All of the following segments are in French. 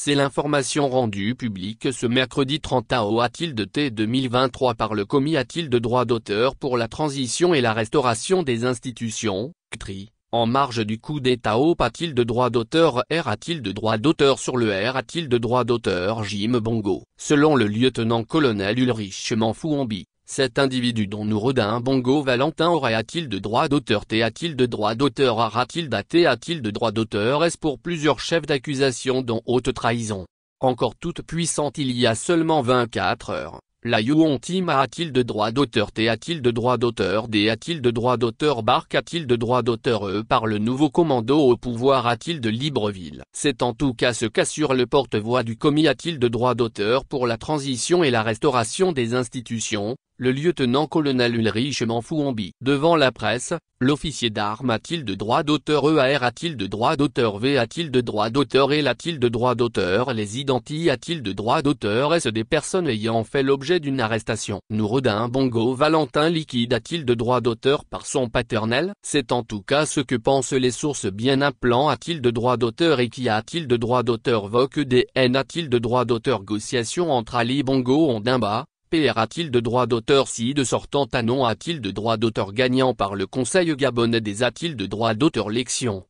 C'est l'information rendue publique ce mercredi 30 AO de T 2023 par le commis de droit d'auteur pour la transition et la restauration des institutions, CTRI, en marge du coup d'État au patil de droit d'auteur R de droit d'auteur sur le R de droit d'auteur Jim Bongo, selon le lieutenant-colonel Ulrich Manfouambi. Cet individu dont nous redins Bongo Valentin aurait-il de droit d'auteur t t il de droit d'auteur a t il daté a-t-il de droit d'auteur est-ce pour plusieurs chefs d'accusation dont haute trahison Encore toute puissante il y a seulement 24 heures, la Yuon Team a-t-il de droit d'auteur T t il de droit d'auteur D a-t-il de droit d'auteur Barque a-t-il de droit d'auteur E par le nouveau commando au pouvoir a-t-il de Libreville C'est en tout cas ce qu'assure le porte-voix du commis a-t-il de droit d'auteur pour la transition et la restauration des institutions le lieutenant-colonel Ulrich Manfouambi. Devant la presse, l'officier d'armes a-t-il de droit d'auteur EAR a-t-il de droit d'auteur V a-t-il de droit d'auteur et a-t-il de droit d'auteur Les identités a-t-il de droit d'auteur Est-ce des personnes ayant fait l'objet d'une arrestation Nous Bongo Valentin Liquide a-t-il de droit d'auteur par son paternel C'est en tout cas ce que pensent les sources bien Implant a-t-il de droit d'auteur et qui a-t-il de droit d'auteur Voque DN a-t-il de droit d'auteur Gociation entre Ali Bongo Ondimba, PR a-t-il de droit d'auteur si de sortant non a-t-il de droit d'auteur gagnant par le Conseil gabonais des a-t-il de droit d'auteur lection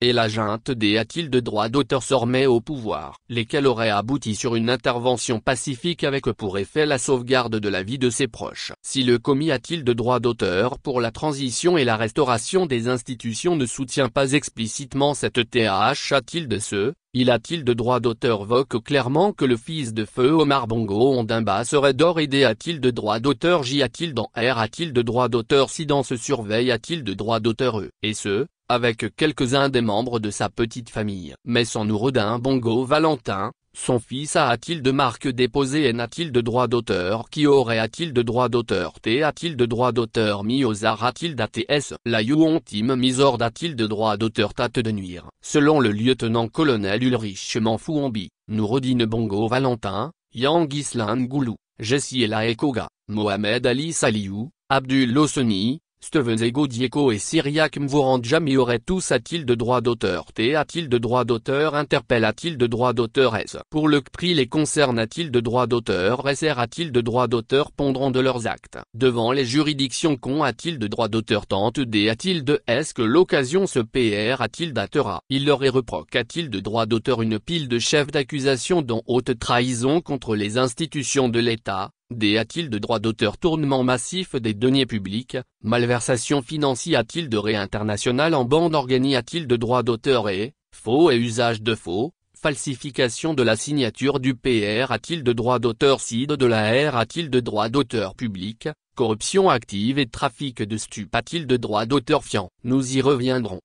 et la junte des a-t-il de droit d'auteur remet au pouvoir, lesquels auraient abouti sur une intervention pacifique avec pour effet la sauvegarde de la vie de ses proches. Si le commis a-t-il de droit d'auteur pour la transition et la restauration des institutions ne soutient pas explicitement cette TH a-t-il de ce, il a-t-il de droit d'auteur voque clairement que le fils de feu Omar Bongo Ondimba serait d'or et D a-t-il de droit d'auteur J a-t-il dans R a-t-il de droit d'auteur si dans ce surveille a-t-il de droit d'auteur E, et ce, avec quelques-uns des membres de sa petite famille. Mais sans Nourodin Bongo Valentin, son fils a-t-il de marques déposées et n'a-t-il de droit d'auteur Qui aurait a-t-il de droit d'auteur T a-t-il de droit d'auteur Miosar a-t-il d'ATS La Yuon Team Misord a-t-il de droit d'auteur Tate de nuire Selon le lieutenant-colonel Ulrich Manfouambi, Nourodine Bongo Valentin, Yang Islan Goulou, Jessie Ela Ekoga, Mohamed Ali Saliou, Abdul Osoni. Steven Diego et Cyriac Mvorandjami auraient tous a-t-il de droit d'auteur T a-t-il de droit d'auteur Interpelle a-t-il de droit d'auteur S Pour le prix les concernent a-t-il de droit d'auteur SR a-t-il de droit d'auteur Pondront de leurs actes. Devant les juridictions con a-t-il de droit d'auteur Tente D a-t-il de est-ce que l'occasion se PR a-t-il d'atera Il leur est reproque a-t-il de droit d'auteur une pile de chefs d'accusation dont haute trahison contre les institutions de l'État, des a-t-il de droit d'auteur Tournement massif des deniers publics, malversation financière a-t-il de réinternational en bande organisée a-t-il de droit d'auteur et, faux et usage de faux, falsification de la signature du PR a-t-il de droit d'auteur side de la R a-t-il de droit d'auteur public, corruption active et trafic de stup a-t-il de droit d'auteur fiant Nous y reviendrons.